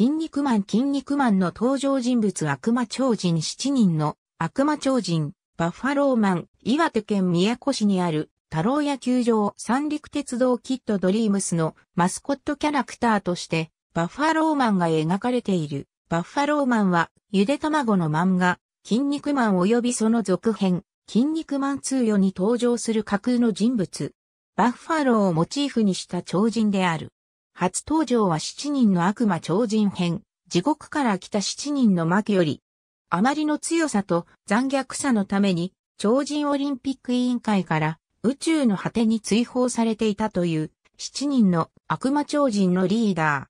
筋肉マン筋肉マンの登場人物悪魔超人7人の悪魔超人、バッファローマン、岩手県宮古市にある太郎野球場三陸鉄道キッドドリームスのマスコットキャラクターとして、バッファローマンが描かれている。バッファローマンは、ゆで卵の漫画、筋肉マン及びその続編、筋肉マン通夜に登場する架空の人物。バッファローをモチーフにした超人である。初登場は七人の悪魔超人編、地獄から来た七人の魔より、あまりの強さと残虐さのために、超人オリンピック委員会から宇宙の果てに追放されていたという七人の悪魔超人のリーダ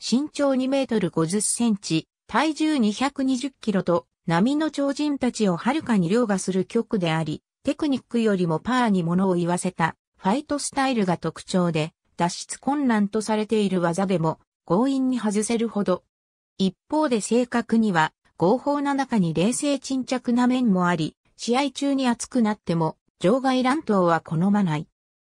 ー。身長2メートル50センチ、体重220キロと波の超人たちをはるかに凌駕する曲であり、テクニックよりもパーに物を言わせたファイトスタイルが特徴で、脱出困難とされている技でも強引に外せるほど。一方で正確には合法な中に冷静沈着な面もあり、試合中に熱くなっても場外乱闘は好まない。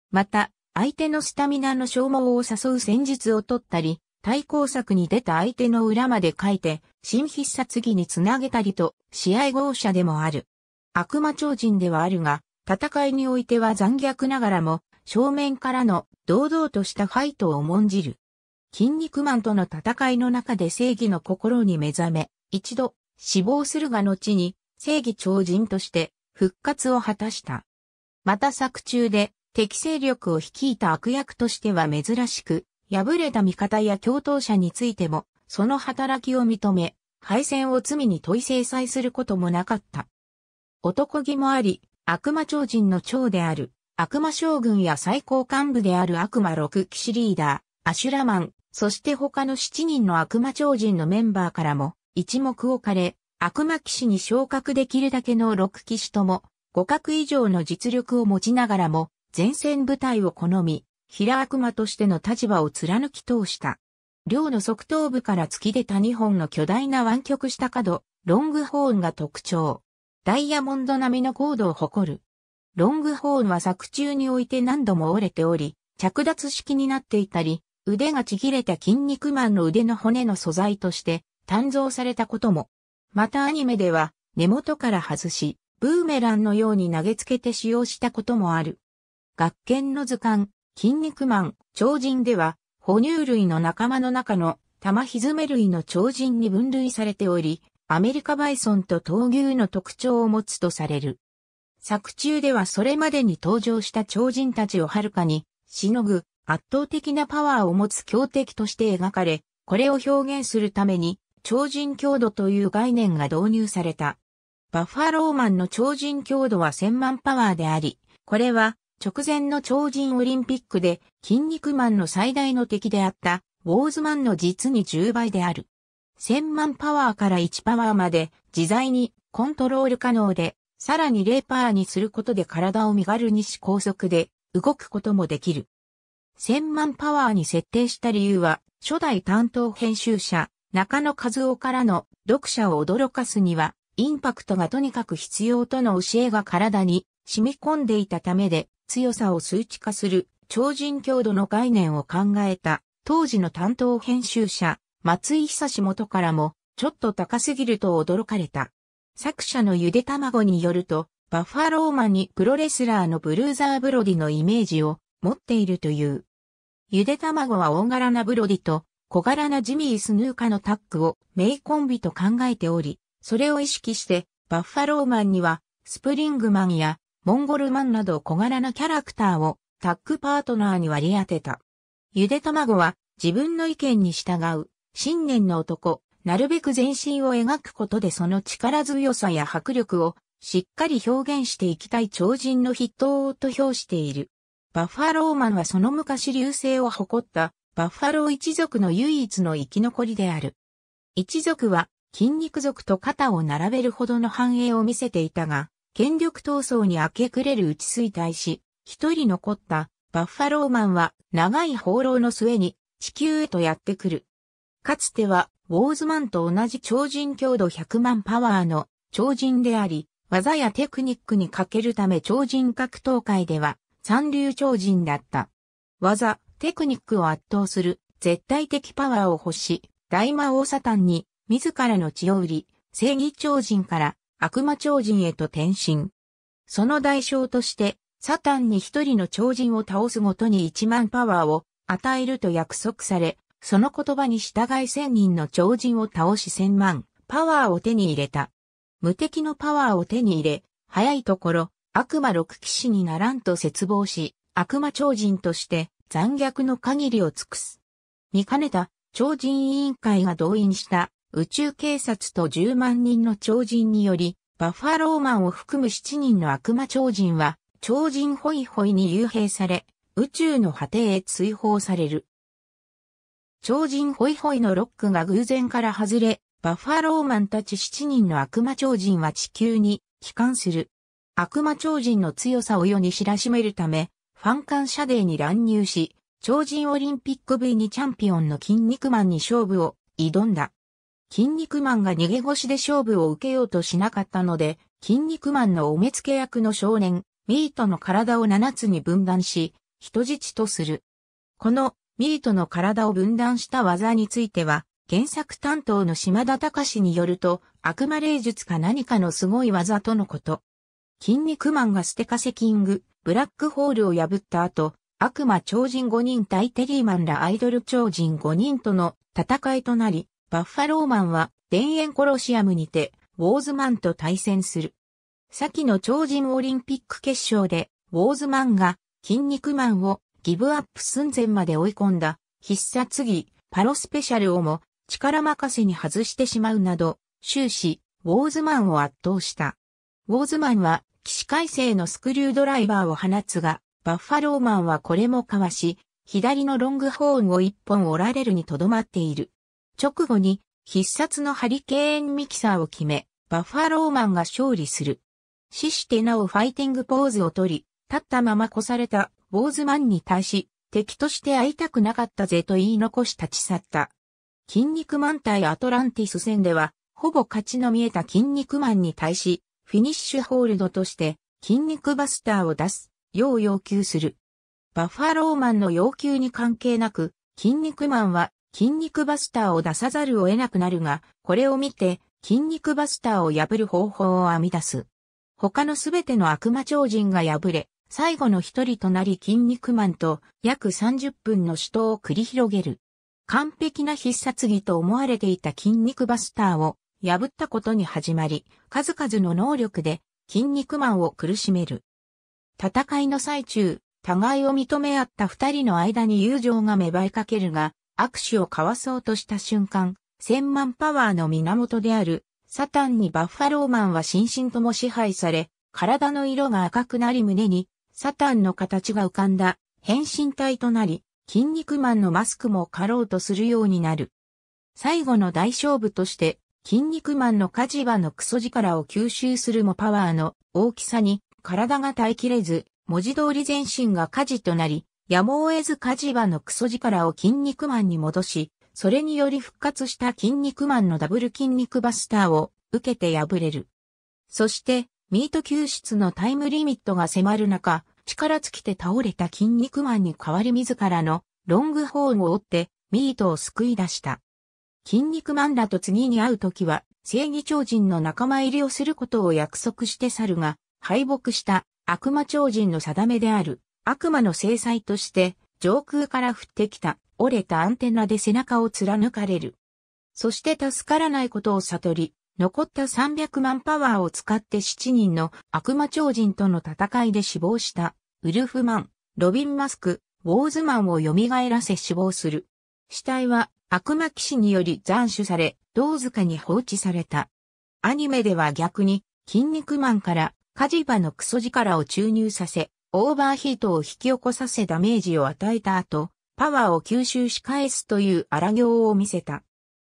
また、相手のスタミナの消耗を誘う戦術を取ったり、対抗策に出た相手の裏まで書いて、新必殺技につなげたりと、試合号車でもある。悪魔超人ではあるが、戦いにおいては残虐ながらも、正面からの堂々としたファイトを重んじる。筋肉マンとの戦いの中で正義の心に目覚め、一度死亡するが後に正義超人として復活を果たした。また作中で敵勢力を率いた悪役としては珍しく、敗れた味方や共闘者についても、その働きを認め、敗戦を罪に問い制裁することもなかった。男気もあり、悪魔超人の長である、悪魔将軍や最高幹部である悪魔6騎士リーダー、アシュラマン、そして他の7人の悪魔超人のメンバーからも一目置かれ、悪魔騎士に昇格できるだけの6騎士とも、互角以上の実力を持ちながらも、前線部隊を好み、平悪魔としての立場を貫き通した。両の側頭部から突き出た2本の巨大な湾曲した角、ロングホーンが特徴。ダイヤモンド並みの高度を誇る。ロングホーンは作中において何度も折れており、着脱式になっていたり、腕がちぎれた筋肉マンの腕の骨の素材として鍛造されたことも。またアニメでは根元から外し、ブーメランのように投げつけて使用したこともある。学研の図鑑、筋肉マン、超人では、哺乳類の仲間の中の玉ひずめ類の超人に分類されており、アメリカバイソンと闘牛の特徴を持つとされる。作中ではそれまでに登場した超人たちをはるかに、しのぐ圧倒的なパワーを持つ強敵として描かれ、これを表現するために、超人強度という概念が導入された。バッファローマンの超人強度は1000万パワーであり、これは直前の超人オリンピックで筋肉マンの最大の敵であったウォーズマンの実に10倍である。1000万パワーから1パワーまで自在にコントロール可能でさらにレパーにすることで体を身軽にし高速で動くこともできる。1000万パワーに設定した理由は、初代担当編集者、中野和夫からの読者を驚かすには、インパクトがとにかく必要との教えが体に染み込んでいたためで、強さを数値化する超人強度の概念を考えた、当時の担当編集者、松井久志元からも、ちょっと高すぎると驚かれた。作者のゆで卵によると、バッファローマにプロレスラーのブルーザーブロディのイメージを持っているという。ゆで卵は大柄なブロディと小柄なジミー・スヌーカのタッグを名コンビと考えており、それを意識してバッファローマンにはスプリングマンやモンゴルマンなど小柄なキャラクターをタッグパートナーに割り当てた。ゆで卵は自分の意見に従う信念の男なるべく全身を描くことでその力強さや迫力をしっかり表現していきたい超人の筆頭と評している。バッファローマンはその昔流星を誇ったバッファロー一族の唯一の生き残りである。一族は筋肉族と肩を並べるほどの繁栄を見せていたが、権力闘争に明け暮れる打ち衰退し、一人残ったバッファローマンは長い放浪の末に地球へとやってくる。かつては、ウォーズマンと同じ超人強度100万パワーの超人であり、技やテクニックに欠けるため超人格闘界では三流超人だった。技、テクニックを圧倒する絶対的パワーを欲し、大魔王サタンに自らの血を売り、正義超人から悪魔超人へと転身。その代償として、サタンに一人の超人を倒すごとに1万パワーを与えると約束され、その言葉に従い千人の超人を倒し千万、パワーを手に入れた。無敵のパワーを手に入れ、早いところ、悪魔六騎士にならんと絶望し、悪魔超人として残虐の限りを尽くす。見かねた超人委員会が動員した宇宙警察と10万人の超人により、バッファローマンを含む7人の悪魔超人は、超人ホイホイに幽閉され、宇宙の果てへ追放される。超人ホイホイのロックが偶然から外れ、バッファローマンたち7人の悪魔超人は地球に帰還する。悪魔超人の強さを世に知らしめるため、ファン感謝デーに乱入し、超人オリンピック V にチャンピオンの筋肉マンに勝負を挑んだ。筋肉マンが逃げ腰で勝負を受けようとしなかったので、筋肉マンのお目付け役の少年、ミートの体を7つに分断し、人質とする。このミートの体を分断した技については、原作担当の島田隆によると、悪魔霊術か何かのすごい技とのこと。筋肉マンがステカセキング、ブラックホールを破った後、悪魔超人5人対テリーマンらアイドル超人5人との戦いとなり、バッファローマンは田園コロシアムにて、ウォーズマンと対戦する。先の超人オリンピック決勝で、ウォーズマンが筋肉マンをギブアップ寸前まで追い込んだ、必殺技、パロスペシャルをも、力任せに外してしまうなど、終始、ウォーズマンを圧倒した。ウォーズマンは、起死回生のスクリュードライバーを放つが、バッファローマンはこれもかわし、左のロングホーンを一本折られるにとどまっている。直後に、必殺のハリケーンミキサーを決め、バッファローマンが勝利する。死してなおファイティングポーズを取り、立ったまま越された坊ーズマンに対し、敵として会いたくなかったぜと言い残し立ち去った。筋肉マン対アトランティス戦では、ほぼ勝ちの見えた筋肉マンに対し、フィニッシュホールドとして、筋肉バスターを出す、よう要求する。バッファローマンの要求に関係なく、筋肉マンは筋肉バスターを出さざるを得なくなるが、これを見て筋肉バスターを破る方法を編み出す。他のすべての悪魔超人が破れ、最後の一人となり筋肉マンと約30分の死闘を繰り広げる。完璧な必殺技と思われていた筋肉バスターを破ったことに始まり、数々の能力で筋肉マンを苦しめる。戦いの最中、互いを認め合った二人の間に友情が芽生えかけるが、握手を交わそうとした瞬間、千万パワーの源である、サタンにバッファローマンは心身とも支配され、体の色が赤くなり胸にサタンの形が浮かんだ変身体となり、筋肉マンのマスクも狩ろうとするようになる。最後の大勝負として、筋肉マンの火事場のクソ力を吸収するもパワーの大きさに体が耐えきれず、文字通り全身が火事となり、やむを得ず火事場のクソ力を筋肉マンに戻し、それにより復活した筋肉マンのダブル筋肉バスターを受けて敗れる。そして、ミート救出のタイムリミットが迫る中、力尽きて倒れた筋肉マンに代わり自らのロングホーンを追ってミートを救い出した。筋肉マンらと次に会う時は正義超人の仲間入りをすることを約束して去るが、敗北した悪魔超人の定めである悪魔の制裁として上空から降ってきた折れたアンテナで背中を貫かれる。そして助からないことを悟り、残った300万パワーを使って7人の悪魔超人との戦いで死亡したウルフマン、ロビン・マスク、ウォーズマンを蘇らせ死亡する。死体は悪魔騎士により斬首され、銅塚に放置された。アニメでは逆に、筋肉マンから火事場のクソ力を注入させ、オーバーヒートを引き起こさせダメージを与えた後、パワーを吸収し返すという荒行を見せた。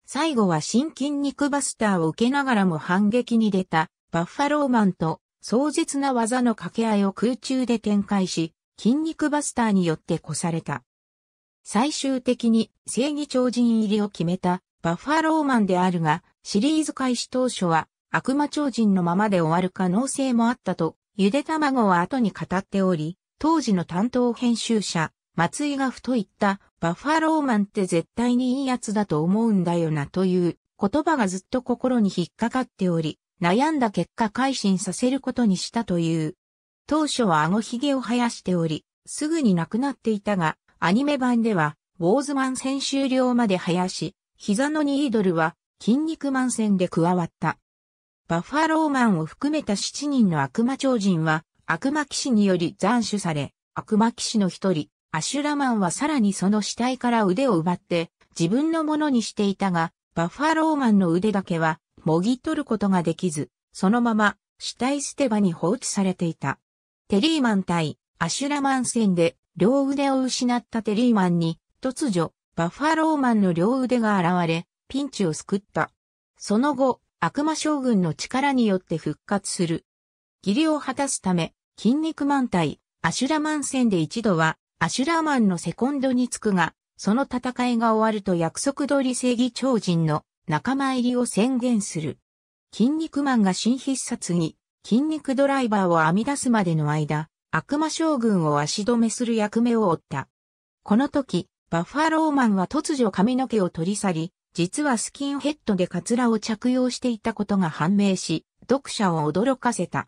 最後は新筋肉バスターを受けながらも反撃に出たバッファローマンと壮絶な技の掛け合いを空中で展開し、筋肉バスターによって越された。最終的に正義超人入りを決めたバッファローマンであるが、シリーズ開始当初は悪魔超人のままで終わる可能性もあったと、ゆで卵は後に語っており、当時の担当編集者、松井がふと言った、バッファローマンって絶対にいいやつだと思うんだよなという言葉がずっと心に引っかかっており、悩んだ結果改心させることにしたという。当初は顎ひげを生やしており、すぐに亡くなっていたが、アニメ版では、ウォーズマン戦終了まで生やし、膝のニードルは、筋肉マン戦で加わった。バッファローマンを含めた7人の悪魔超人は、悪魔騎士により斬首され、悪魔騎士の一人、アシュラマンはさらにその死体から腕を奪って自分のものにしていたが、バッファローマンの腕だけはもぎ取ることができず、そのまま死体捨て場に放置されていた。テリーマン対アシュラマン戦で両腕を失ったテリーマンに突如バッファローマンの両腕が現れピンチを救った。その後悪魔将軍の力によって復活する。義理を果たすため筋肉マン対アシュラマン戦で一度はアシュラーマンのセコンドにつくが、その戦いが終わると約束通り正義超人の仲間入りを宣言する。筋肉マンが新必殺に筋肉ドライバーを編み出すまでの間、悪魔将軍を足止めする役目を負った。この時、バッファローマンは突如髪の毛を取り去り、実はスキンヘッドでカツラを着用していたことが判明し、読者を驚かせた。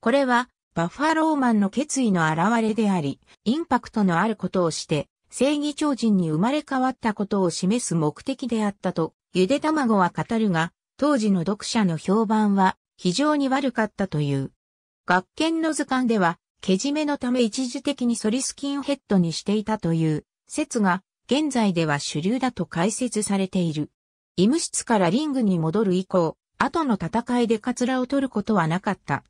これはバッファローマンの決意の表れであり、インパクトのあることをして、正義超人に生まれ変わったことを示す目的であったと、ゆで卵は語るが、当時の読者の評判は非常に悪かったという。学研の図鑑では、けじめのため一時的にソリスキンヘッドにしていたという説が、現在では主流だと解説されている。医務室からリングに戻る以降、後の戦いでカツラを取ることはなかった。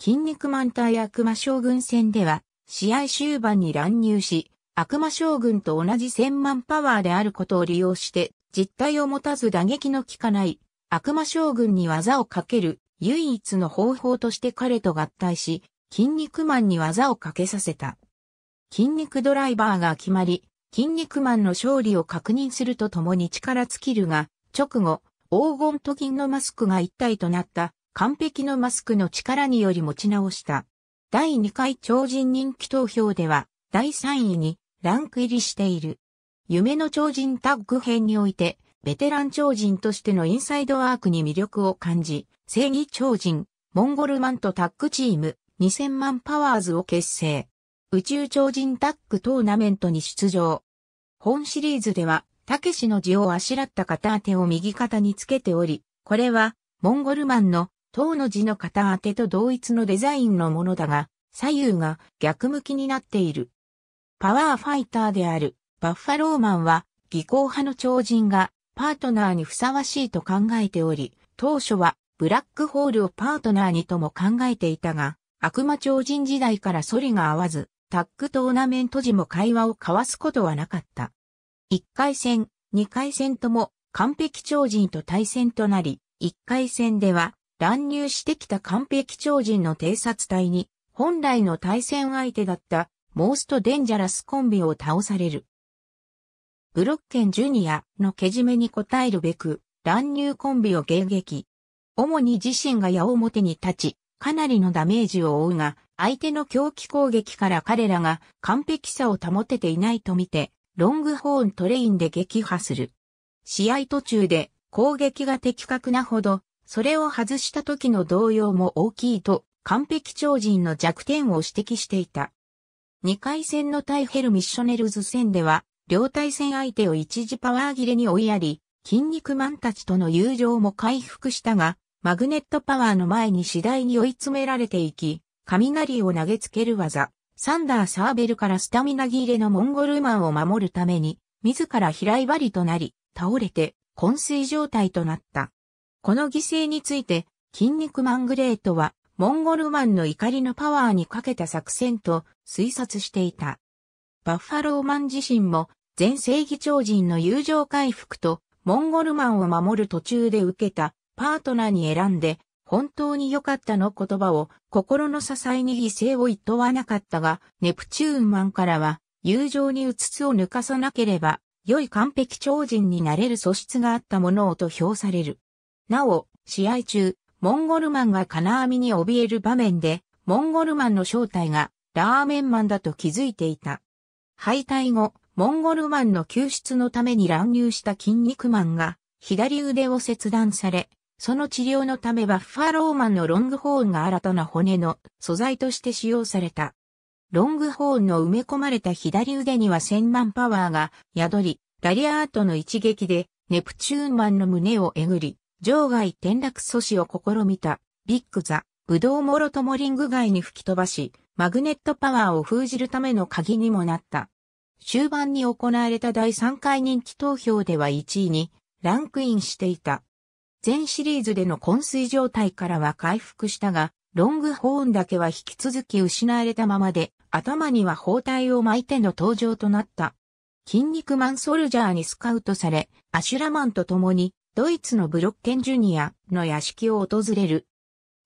筋肉マン対悪魔将軍戦では、試合終盤に乱入し、悪魔将軍と同じ千万パワーであることを利用して、実体を持たず打撃の効かない悪魔将軍に技をかける唯一の方法として彼と合体し、筋肉マンに技をかけさせた。筋肉ドライバーが決まり、筋肉マンの勝利を確認するとともに力尽きるが、直後、黄金と銀のマスクが一体となった完璧のマスクの力により持ち直した。第2回超人人気投票では、第3位にランク入りしている。夢の超人タッグ編において、ベテラン超人としてのインサイドワークに魅力を感じ、正義超人、モンゴルマンとタッグチーム、2000万パワーズを結成。宇宙超人タッグトーナメントに出場。本シリーズでは、たけしの字をあしらった片手を右肩につけており、これは、モンゴルマンの塔の字の片当てと同一のデザインのものだが、左右が逆向きになっている。パワーファイターであるバッファローマンは、技巧派の超人がパートナーにふさわしいと考えており、当初はブラックホールをパートナーにとも考えていたが、悪魔超人時代から反りが合わず、タッグトーナメント時も会話を交わすことはなかった。1回戦、2回戦とも完璧超人と対戦となり、1回戦では乱入してきた完璧超人の偵察隊に、本来の対戦相手だったモーストデンジャラスコンビを倒される。ブロッケンジュニアのけじめに応えるべく、乱入コンビを迎撃。主に自身が矢面に立ち、かなりのダメージを負うが、相手の狂気攻撃から彼らが完璧さを保てていないとみて、ロングホーントレインで撃破する。試合途中で攻撃が的確なほどそれを外した時の動揺も大きいと、完璧超人の弱点を指摘していた。2回戦の対ヘルミッショネルズ戦では、両対戦相手を一時パワー切れに追いやり、筋肉マンたちとの友情も回復したが、マグネットパワーの前に次第に追い詰められていき、雷を投げつける技、サンダーサーベルからスタミナ切れのモンゴルマンを守るために、自ら平いばりとなり、倒れて、昏睡状態となった。この犠牲について、筋肉マングレートは、モンゴルマンの怒りのパワーにかけた作戦と推察していた。バッファローマン自身も、全正義超人の友情回復と、モンゴルマンを守る途中で受けたパートナーに選んで、本当に良かったの言葉を心の支えに犠牲を厭わなかったが、ネプチューンマンからは友情にうつつを抜かさなければ良い完璧超人になれる素質があったものをと評される。なお、試合中、モンゴルマンが金網に怯える場面で、モンゴルマンの正体がラーメンマンだと気づいていた。敗退後、モンゴルマンの救出のために乱入した筋肉マンが、左腕を切断され、その治療のためバッファローマンのロングホーンが新たな骨の素材として使用された。ロングホーンの埋め込まれた左腕には千万パワーが宿り、ラリアートの一撃でネプチューンマンの胸をえぐり、場外転落阻止を試みた、ビッグザ、ブドウモロトモリング街に吹き飛ばし、マグネットパワーを封じるための鍵にもなった。終盤に行われた第3回人気投票では1位にランクインしていた。全シリーズでの昏睡状態からは回復したが、ロングホーンだけは引き続き失われたままで、頭には包帯を巻いての登場となった。筋肉マンソルジャーにスカウトされ、アシュラマンと共にドイツのブロッケンジュニアの屋敷を訪れる。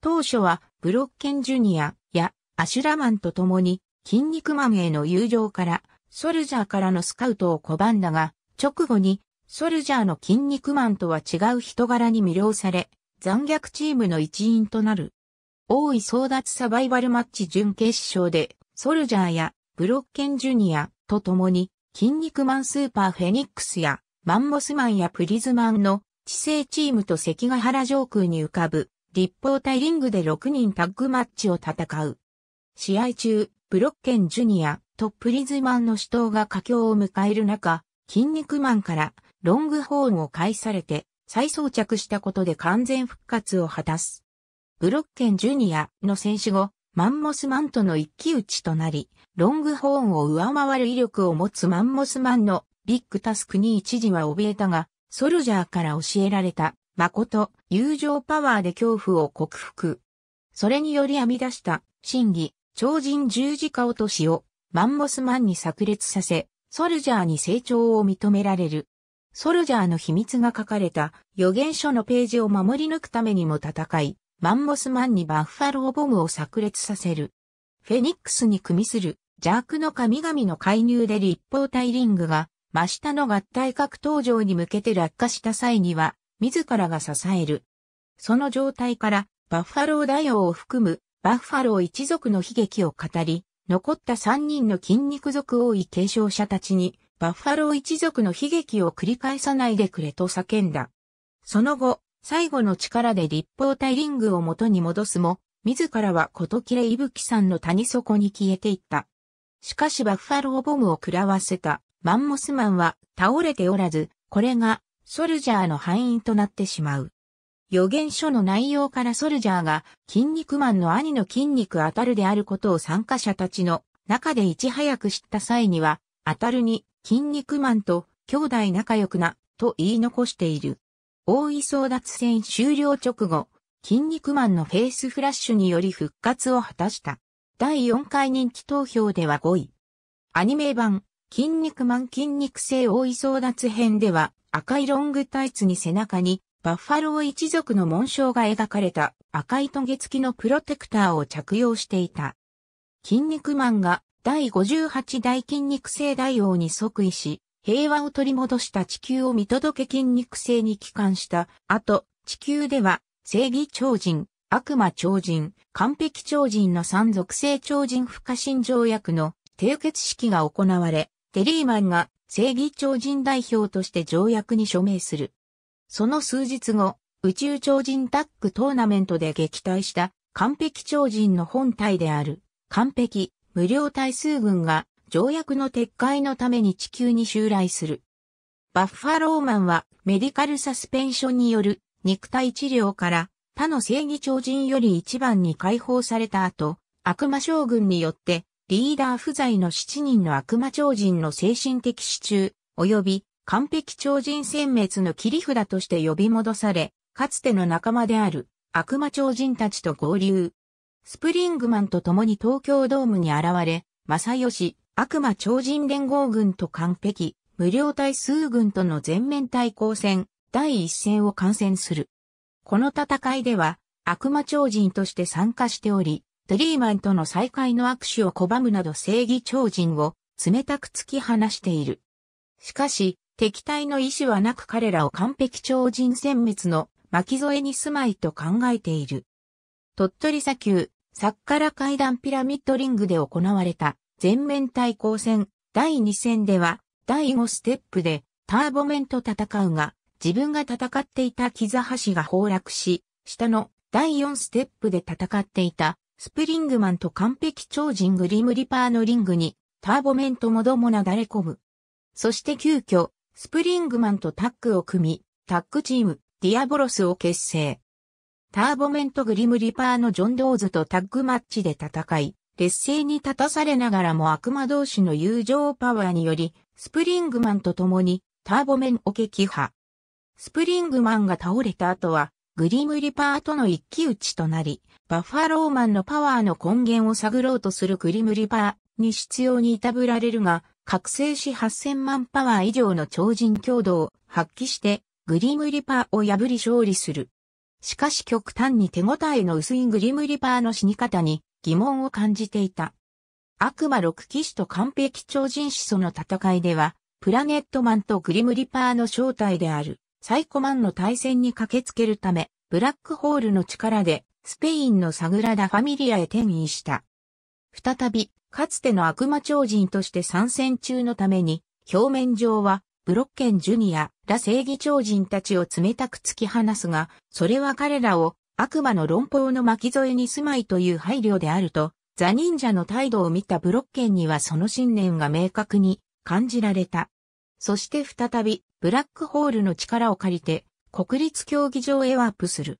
当初はブロッケンジュニアやアシュラマンと共に筋肉マンへの友情からソルジャーからのスカウトを拒んだが、直後にソルジャーの筋肉マンとは違う人柄に魅了され、残虐チームの一員となる。大井争奪サバイバルマッチ準決勝で、ソルジャーやブロッケンジュニアと共に、筋肉マンスーパーフェニックスやマンモスマンやプリズマンの地勢チームと関ヶ原上空に浮かぶ立方体リングで6人タッグマッチを戦う。試合中、ブロッケンジュニアとプリズマンの死闘が佳境を迎える中、筋肉マンからロングホーンを返されて再装着したことで完全復活を果たす。ブロッケンジュニアの戦死後、マンモスマンとの一騎打ちとなり、ロングホーンを上回る威力を持つマンモスマンのビッグタスクに一時は怯えたが、ソルジャーから教えられた、誠、友情パワーで恐怖を克服。それにより編み出した、真偽、超人十字架落としを、マンモスマンに炸裂させ、ソルジャーに成長を認められる。ソルジャーの秘密が書かれた予言書のページを守り抜くためにも戦い、マンモスマンにバッファローボムを炸裂させる。フェニックスに組みする邪悪の神々の介入で立方体リングが真下の合体格闘場に向けて落下した際には、自らが支える。その状態から、バッファロー大王を含む、バッファロー一族の悲劇を語り、残った三人の筋肉族多い継承者たちに、バッファロー一族の悲劇を繰り返さないでくれと叫んだ。その後、最後の力で立方体リングを元に戻すも、自らはこと切れイブキさんの谷底に消えていった。しかしバッファローボムを食らわせた。マンモスマンは倒れておらず、これがソルジャーの敗因となってしまう。予言書の内容からソルジャーが筋肉マンの兄の筋肉アタルであることを参加者たちの中でいち早く知った際には、アタルに筋肉マンと兄弟仲良くなと言い残している。大井争奪戦終了直後、筋肉マンのフェイスフラッシュにより復活を果たした。第4回人気投票では5位。アニメ版筋肉マン筋肉性大井争奪編では赤いロングタイツに背中にバッファロー一族の紋章が描かれた赤いトゲ付きのプロテクターを着用していた。筋肉マンが第58代筋肉性大王に即位し、平和を取り戻した地球を見届け筋肉性に帰還した後、地球では正義超人、悪魔超人、完璧超人の三属性超人不可侵条約の締結式が行われ、テリーマンが正義超人代表として条約に署名する。その数日後、宇宙超人タッグトーナメントで撃退した完璧超人の本体である完璧無料対数軍が条約の撤回のために地球に襲来する。バッファローマンはメディカルサスペンションによる肉体治療から他の正義超人より一番に解放された後、悪魔将軍によってリーダー不在の7人の悪魔超人の精神的支柱、及び完璧超人殲滅の切り札として呼び戻され、かつての仲間である悪魔超人たちと合流。スプリングマンと共に東京ドームに現れ、正義、悪魔超人連合軍と完璧、無料対数軍との全面対抗戦、第一戦を観戦する。この戦いでは、悪魔超人として参加しており、トリーマンとの再会の握手を拒むなど正義超人を冷たく突き放している。しかし、敵対の意志はなく彼らを完璧超人殲滅の巻き添えに住まいと考えている。鳥取砂丘、サッカラ階段ピラミッドリングで行われた全面対抗戦第2戦では第5ステップでターボメンと戦うが自分が戦っていた木ザ橋が崩落し下の第4ステップで戦っていたスプリングマンと完璧超人グリムリパーのリングに、ターボメントもどもなだれ込む。そして急遽、スプリングマンとタッグを組み、タッグチーム、ディアボロスを結成。ターボメントグリムリパーのジョン・ドーズとタッグマッチで戦い、劣勢に立たされながらも悪魔同士の友情パワーにより、スプリングマンと共にターボメンを撃破。スプリングマンが倒れた後は、グリムリパーとの一騎打ちとなり、バッファローマンのパワーの根源を探ろうとするクリムリパーに必要にいたぶられるが、覚醒し8000万パワー以上の超人強度を発揮して、グリムリパーを破り勝利する。しかし極端に手応えの薄いグリムリパーの死に方に疑問を感じていた。悪魔6騎士と完璧超人思想の戦いでは、プラネットマンとグリムリパーの正体であるサイコマンの対戦に駆けつけるため、ブラックホールの力でスペインのサグラダ・ファミリアへ転移した。再び、かつての悪魔超人として参戦中のために、表面上は、ブロッケン・ジュニア、ら正義超人たちを冷たく突き放すが、それは彼らを悪魔の論法の巻き添えに住まいという配慮であると、ザ忍者の態度を見たブロッケンにはその信念が明確に感じられた。そして再び、ブラックホールの力を借りて、国立競技場へワープする。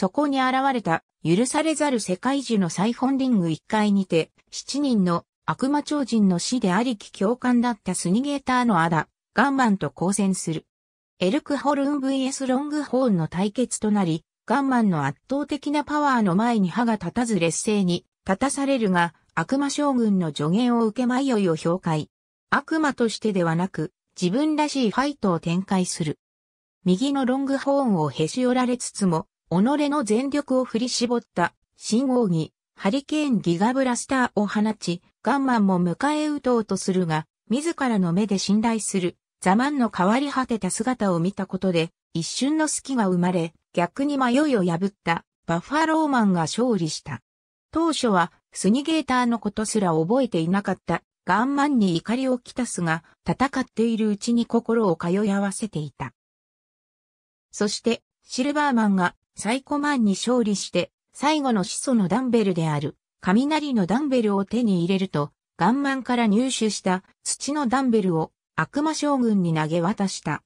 そこに現れた、許されざる世界樹の再本リング1階にて、7人の悪魔超人の死でありき共感だったスニゲーターのアダ、ガンマンと交戦する。エルクホルン vs ロングホーンの対決となり、ガンマンの圧倒的なパワーの前に歯が立たず劣勢に立たされるが、悪魔将軍の助言を受け迷いを評価。悪魔としてではなく、自分らしいファイトを展開する。右のロングホーンをへし折られつつも、己の全力を振り絞った新奥義、ハリケーンギガブラスターを放ち、ガンマンも迎え撃とうとするが、自らの目で信頼する、ザマンの変わり果てた姿を見たことで、一瞬の隙が生まれ、逆に迷いを破ったバッファローマンが勝利した。当初はスニゲーターのことすら覚えていなかったガンマンに怒りをきたすが、戦っているうちに心を通い合わせていた。そして、シルバーマンがサイコマンに勝利して、最後の始祖のダンベルである、雷のダンベルを手に入れると、ガンマンから入手した土のダンベルを悪魔将軍に投げ渡した。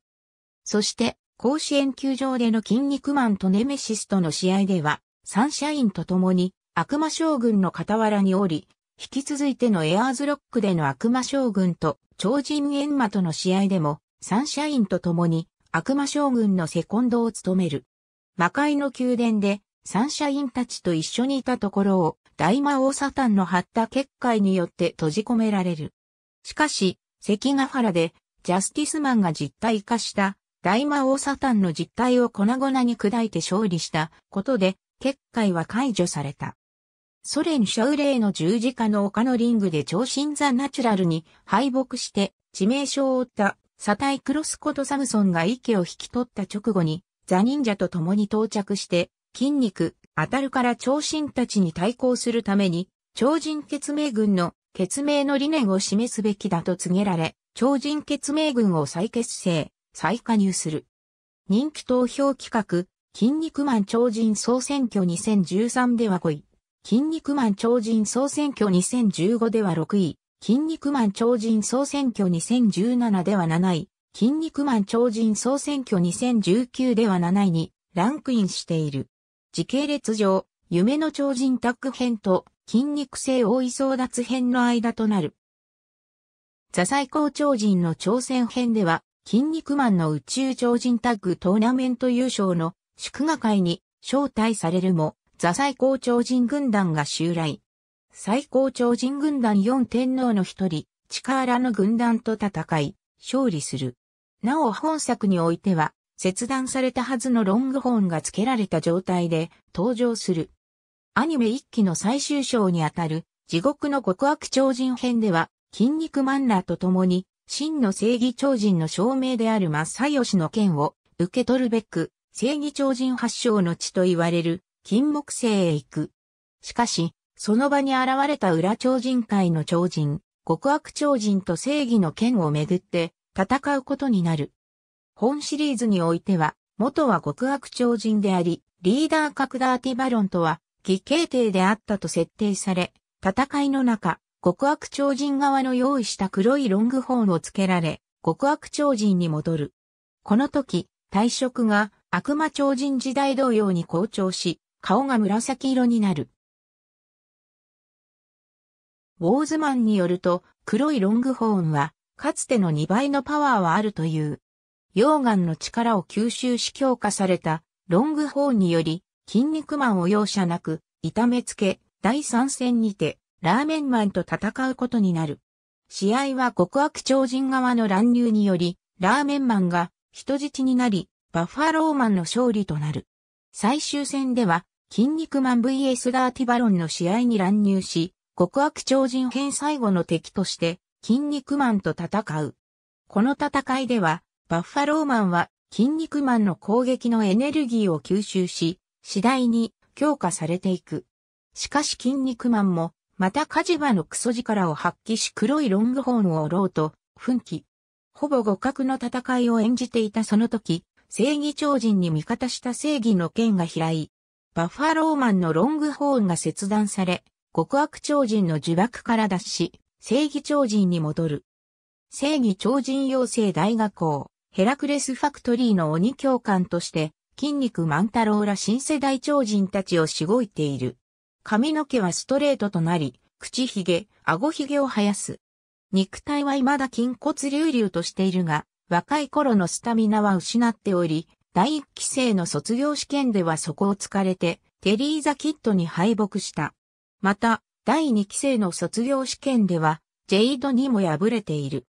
そして、甲子園球場での筋肉マンとネメシスとの試合では、サンシャインと共に悪魔将軍の傍らにおり、引き続いてのエアーズロックでの悪魔将軍と超人エンマとの試合でも、サンシャインと共に悪魔将軍のセコンドを務める。魔界の宮殿で、サンシャインたちと一緒にいたところを、大魔王サタンの張った結界によって閉じ込められる。しかし、関ヶ原で、ジャスティスマンが実体化した、大魔王サタンの実体を粉々に砕いて勝利したことで、結界は解除された。ソ連シャウレイの十字架の丘のリングで超新ザナチュラルに敗北して致命傷を負ったサタイクロスコとサムソンが息を引き取った直後にザ忍者と共に到着して、筋肉、当たるから長人たちに対抗するために、超人血盟軍の血盟の理念を示すべきだと告げられ、超人血盟軍を再結成、再加入する。人気投票企画、筋肉マン超人総選挙2013では5位、筋肉マン超人総選挙2015では6位、筋肉マン超人総選挙2017では7位、筋肉マン超人総選挙2019では7位にランクインしている。時系列上、夢の超人タッグ編と筋肉性大位争奪編の間となる。ザ最高超人の挑戦編では、筋肉マンの宇宙超人タッグトーナメント優勝の祝賀会に招待されるも、ザ最高超人軍団が襲来。最高超人軍団4天皇の一人、チカーラの軍団と戦い、勝利する。なお本作においては、切断されたはずのロングホーンが付けられた状態で登場する。アニメ1期の最終章にあたる地獄の極悪超人編では、筋肉マンラーと共に、真の正義超人の証明であるヨシの剣を受け取るべく、正義超人発祥の地と言われる金木星へ行く。しかし、その場に現れた裏超人界の超人、極悪超人と正義の剣をめぐって、戦うことになる。本シリーズにおいては、元は極悪超人であり、リーダー格ダーティバロンとは、義兄弟であったと設定され、戦いの中、極悪超人側の用意した黒いロングホーンをつけられ、極悪超人に戻る。この時、体色が悪魔超人時代同様に好調し、顔が紫色になる。ウォーズマンによると、黒いロングホーンは、かつての2倍のパワーはあるという。溶岩の力を吸収し強化されたロングホーンにより、筋肉マンを容赦なく、痛めつけ、第3戦にて、ラーメンマンと戦うことになる。試合は極悪超人側の乱入により、ラーメンマンが人質になり、バッファローマンの勝利となる。最終戦では、筋肉マン VS ダーティバロンの試合に乱入し、極悪超人編最後の敵として、筋肉マンと戦う。この戦いでは、バッファローマンは筋肉マンの攻撃のエネルギーを吸収し、次第に強化されていく。しかし筋肉マンも、またカジバのクソ力を発揮し黒いロングホーンを折ろうと、奮起。ほぼ互角の戦いを演じていたその時、正義超人に味方した正義の剣が開い、バッファローマンのロングホーンが切断され、極悪超人の呪縛から脱し、正義超人に戻る。正義超人養成大学校、ヘラクレスファクトリーの鬼教官として、筋肉万太郎ら新世代超人たちをしごいている。髪の毛はストレートとなり、口ひげ、顎ひげを生やす。肉体は未だ筋骨隆々としているが、若い頃のスタミナは失っており、第一期生の卒業試験ではそこを突かれて、テリーザキットに敗北した。また、第2期生の卒業試験では、ジェイドにも敗れている。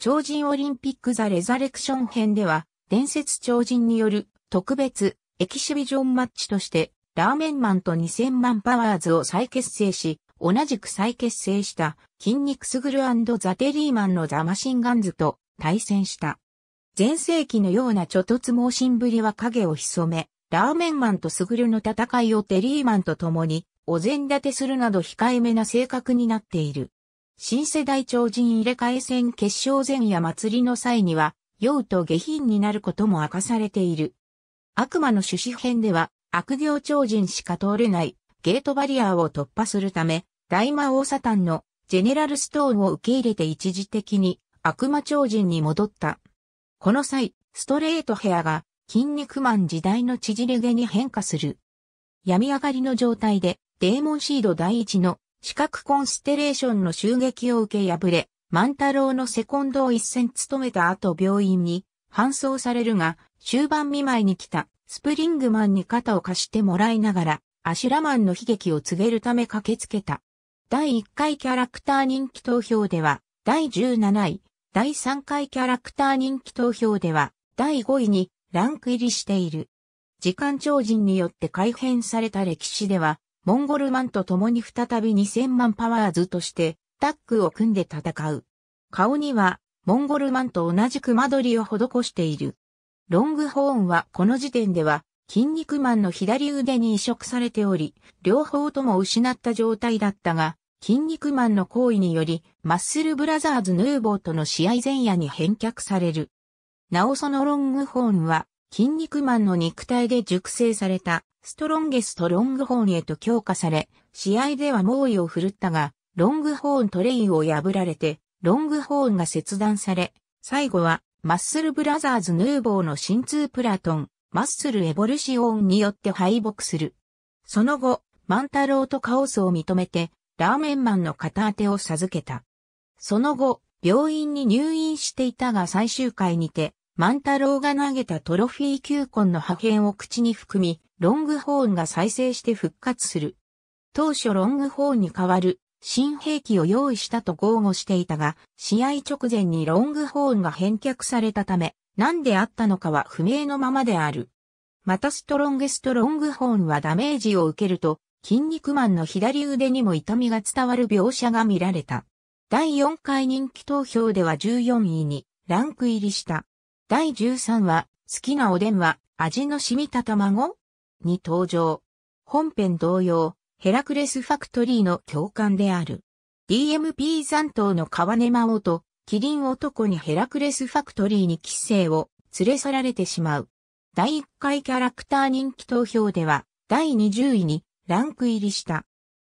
超人オリンピックザ・レザレクション編では、伝説超人による特別エキシビジョンマッチとして、ラーメンマンと2000万パワーズを再結成し、同じく再結成した筋肉スグルザ・テリーマンのザ・マシンガンズと対戦した。前世紀のようなちょとつぶりは影を潜め、ラーメンマンとスグルの戦いをテリーマンと共にお膳立てするなど控えめな性格になっている。新世代超人入れ替え戦決勝前夜祭りの際には、酔うと下品になることも明かされている。悪魔の種子編では、悪行超人しか通れないゲートバリアを突破するため、大魔王サタンのジェネラルストーンを受け入れて一時的に悪魔超人に戻った。この際、ストレートヘアが筋肉マン時代の縮れ毛に変化する。病み上がりの状態でデーモンシード第一の四角コンステレーションの襲撃を受け敗れ、万太郎のセコンドを一戦務めた後病院に搬送されるが、終盤見舞いに来たスプリングマンに肩を貸してもらいながら、アシュラマンの悲劇を告げるため駆けつけた。第1回キャラクター人気投票では、第17位、第3回キャラクター人気投票では、第5位にランク入りしている。時間超人によって改変された歴史では、モンゴルマンと共に再び2000万パワーズとしてタッグを組んで戦う。顔にはモンゴルマンと同じく間取りを施している。ロングホーンはこの時点では筋肉マンの左腕に移植されており、両方とも失った状態だったが、筋肉マンの行為により、マッスルブラザーズヌーボーとの試合前夜に返却される。なおそのロングホーンは、筋肉マンの肉体で熟成されたストロンゲストロングホーンへと強化され、試合では猛威を振るったが、ロングホーントレインを破られて、ロングホーンが切断され、最後は、マッスルブラザーズヌーボーの新通プラトン、マッスルエボルシオンによって敗北する。その後、万太郎とカオスを認めて、ラーメンマンの片当てを授けた。その後、病院に入院していたが最終回にて、万太郎が投げたトロフィー球根の破片を口に含み、ロングホーンが再生して復活する。当初ロングホーンに代わる新兵器を用意したと豪語していたが、試合直前にロングホーンが返却されたため、何であったのかは不明のままである。またストロングストロングホーンはダメージを受けると、筋肉マンの左腕にも痛みが伝わる描写が見られた。第4回人気投票では14位にランク入りした。第13話、好きなおでんは、味の染みた卵に登場。本編同様、ヘラクレスファクトリーの教官である。DMP 残党の川根魔王と、キリン男にヘラクレスファクトリーに寄生を連れ去られてしまう。第1回キャラクター人気投票では、第20位にランク入りした。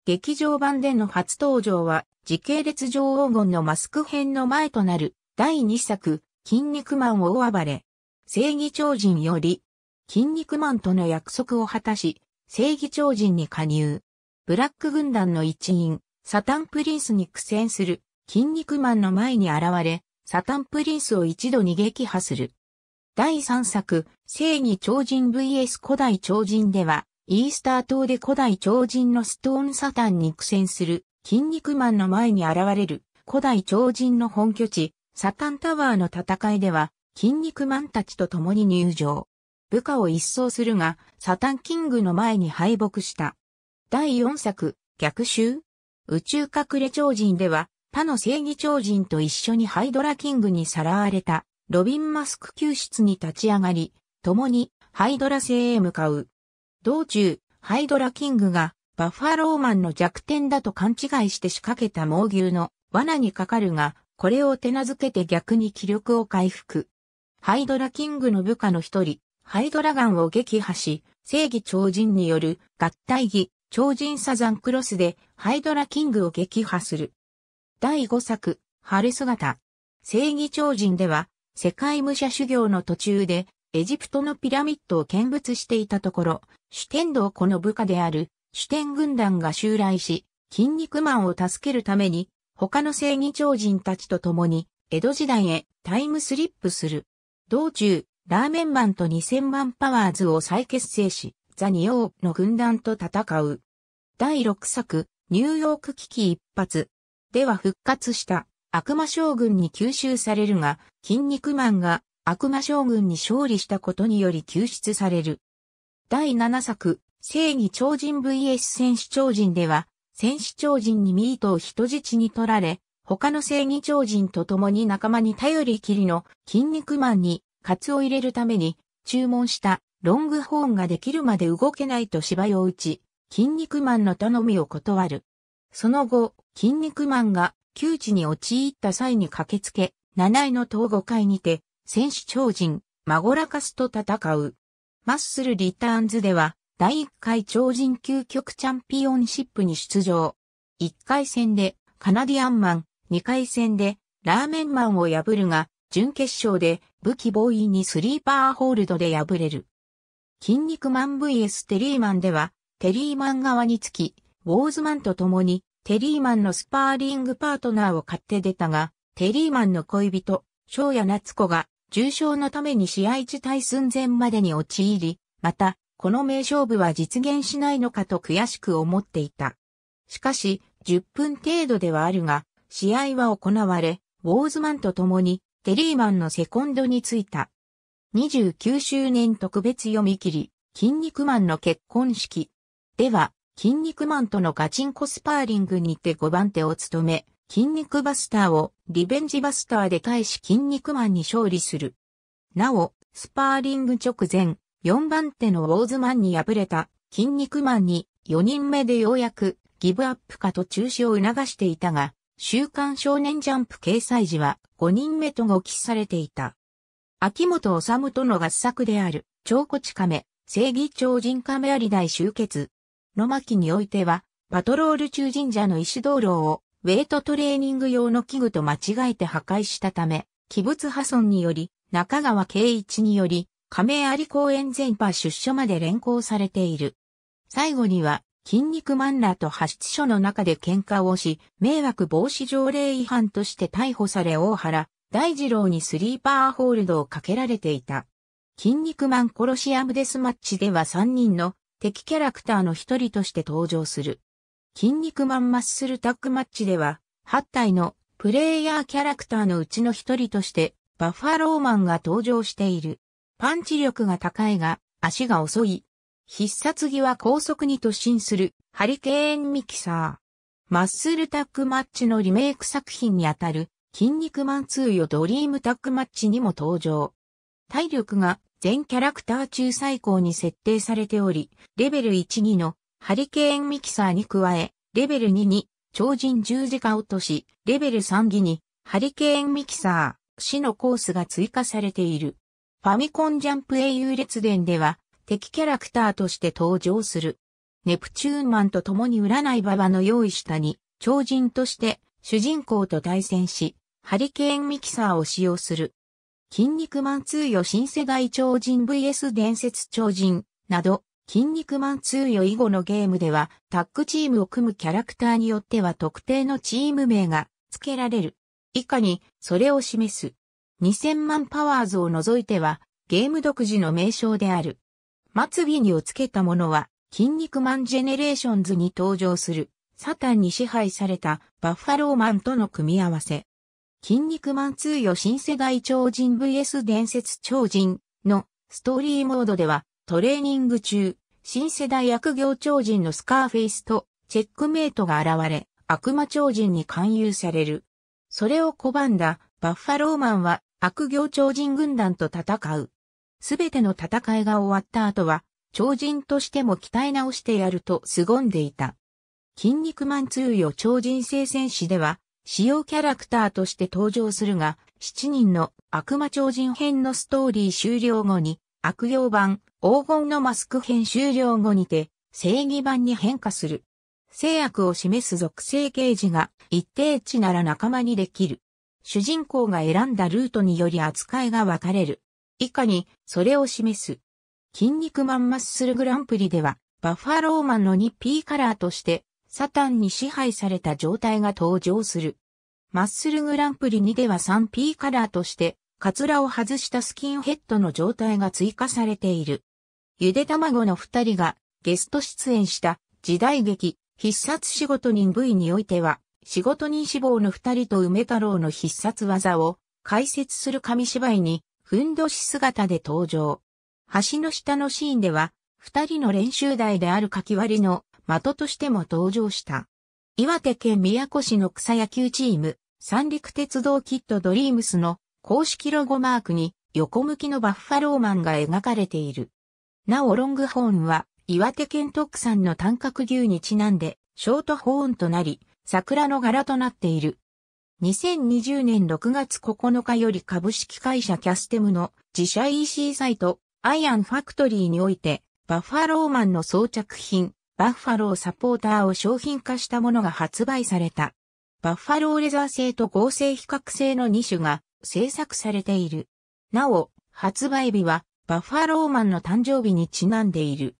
劇場版での初登場は、時系列上黄金のマスク編の前となる、第2作、筋肉マンを大暴れ、正義超人より、筋肉マンとの約束を果たし、正義超人に加入。ブラック軍団の一員、サタンプリンスに苦戦する、筋肉マンの前に現れ、サタンプリンスを一度に撃破する。第3作、正義超人 vs 古代超人では、イースター島で古代超人のストーンサタンに苦戦する、筋肉マンの前に現れる、古代超人の本拠地、サタンタワーの戦いでは、筋肉マンたちと共に入場。部下を一掃するが、サタンキングの前に敗北した。第4作、逆襲宇宙隠れ超人では、他の正義超人と一緒にハイドラキングにさらわれた、ロビンマスク救出に立ち上がり、共にハイドラ星へ向かう。道中、ハイドラキングがバッファローマンの弱点だと勘違いして仕掛けた猛牛の罠にかかるが、これを手名付けて逆に気力を回復。ハイドラキングの部下の一人、ハイドラガンを撃破し、正義超人による合体儀、超人サザンクロスでハイドラキングを撃破する。第5作、春姿。正義超人では、世界武者修行の途中で、エジプトのピラミッドを見物していたところ、主天道この部下である、主天軍団が襲来し、筋肉マンを助けるために、他の正義超人たちと共に、江戸時代へタイムスリップする。道中、ラーメンマンと2000万パワーズを再結成し、ザ・ニオーの軍団と戦う。第6作、ニューヨーク危機一発。では復活した悪魔将軍に吸収されるが、筋肉マンが悪魔将軍に勝利したことにより救出される。第7作、正義超人 VS 戦士超人では、戦士超人にミートを人質に取られ、他の正義超人と共に仲間に頼りきりの筋肉マンにカツを入れるために注文したロングホーンができるまで動けないと芝居を打ち、筋肉マンの頼みを断る。その後、筋肉マンが窮地に陥った際に駆けつけ、7位の東五会にて、戦士超人、マゴラカスと戦う。マッスルリターンズでは、第1回超人究極チャンピオンシップに出場。1回戦でカナディアンマン、2回戦でラーメンマンを破るが、準決勝で武器ボーイにスリーパーホールドで敗れる。筋肉マン VS テリーマンでは、テリーマン側につき、ウォーズマンと共に、テリーマンのスパーリングパートナーを買って出たが、テリーマンの恋人、翔や夏子が、重傷のために試合自体寸前までに陥り、また、この名勝負は実現しないのかと悔しく思っていた。しかし、10分程度ではあるが、試合は行われ、ウォーズマンと共に、テリーマンのセコンドについた。29周年特別読み切り、筋肉マンの結婚式。では、筋肉マンとのガチンコスパーリングにて5番手を務め、筋肉バスターをリベンジバスターで返し筋肉マンに勝利する。なお、スパーリング直前、4番手のウォーズマンに敗れた筋肉マンに4人目でようやくギブアップかと中止を促していたが、週刊少年ジャンプ掲載時は5人目とご記されていた。秋元治との合作である、超古地亀、正義超人亀有大集結の巻においては、パトロール中神社の石灯籠をウェイトトレーニング用の器具と間違えて破壊したため、器物破損により、中川圭一により、亀有公園全派出所まで連行されている。最後には、筋肉マンらと派出所の中で喧嘩をし、迷惑防止条例違反として逮捕され大原、大二郎にスリーパーホールドをかけられていた。筋肉マンコロシアムデスマッチでは3人の敵キャラクターの一人として登場する。筋肉マンマッスルタッグマッチでは、8体のプレイヤーキャラクターのうちの一人として、バッファローマンが登場している。パンチ力が高いが、足が遅い。必殺技は高速に突進する、ハリケーンミキサー。マッスルタックマッチのリメイク作品にあたる、筋肉マン2よドリームタックマッチにも登場。体力が全キャラクター中最高に設定されており、レベル1、2のハリケーンミキサーに加え、レベル2に超人十字架落とし、レベル3技にハリケーンミキサー、死のコースが追加されている。ファミコンジャンプ英雄列伝では敵キャラクターとして登場する。ネプチューンマンと共に占いババの用意下に超人として主人公と対戦し、ハリケーンミキサーを使用する。筋肉マン2よ新世代超人 VS 伝説超人など、筋肉マン2よ以後のゲームではタッグチームを組むキャラクターによっては特定のチーム名が付けられる。以下にそれを示す2000万パワーズを除いては、ゲーム独自の名称である。末尾にをつけたものは、筋肉マンジェネレーションズに登場する、サタンに支配されたバッファローマンとの組み合わせ。筋肉マン通よ新世代超人 VS 伝説超人のストーリーモードでは、トレーニング中、新世代悪行超人のスカーフェイスとチェックメイトが現れ、悪魔超人に勧誘される。それを拒んだバッファローマンは悪行超人軍団と戦う。すべての戦いが終わった後は、超人としても鍛え直してやると凄んでいた。筋肉マン通与超人聖戦士では、主要キャラクターとして登場するが、7人の悪魔超人編のストーリー終了後に、悪行版黄金のマスク編終了後にて、正義版に変化する。聖悪を示す属性刑事が一定値なら仲間にできる。主人公が選んだルートにより扱いが分かれる。以下に、それを示す。筋肉マンマッスルグランプリでは、バッファローマンの 2P カラーとして、サタンに支配された状態が登場する。マッスルグランプリ2では 3P カラーとして、カツラを外したスキンヘッドの状態が追加されている。ゆで卵の二人がゲスト出演した時代劇必殺仕事人 V においては、仕事人志望の二人と梅太郎の必殺技を解説する紙芝居に、ふんどし姿で登場。橋の下のシーンでは、二人の練習台である柿割りの的としても登場した。岩手県宮古市の草野球チーム、三陸鉄道キットドリームスの公式ロゴマークに横向きのバッファローマンが描かれている。なおロングホーンは岩手県特産の短角牛にちなんでショートホーンとなり、桜の柄となっている。2020年6月9日より株式会社キャステムの自社 EC サイトアイアンファクトリーにおいてバッファローマンの装着品バッファローサポーターを商品化したものが発売された。バッファローレザー製と合成比較製の2種が製作されている。なお、発売日はバッファローマンの誕生日にちなんでいる。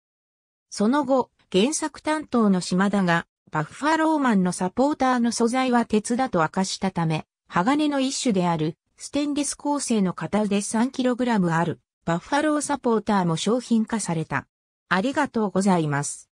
その後、原作担当の島田がバッファローマンのサポーターの素材は鉄だと明かしたため、鋼の一種であるステンレス構成の片腕 3kg あるバッファローサポーターも商品化された。ありがとうございます。